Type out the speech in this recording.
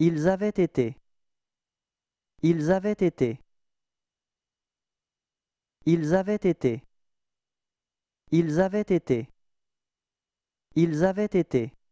Ils avaient été. Ils avaient été. Ils avaient été. Ils avaient été. Ils avaient été.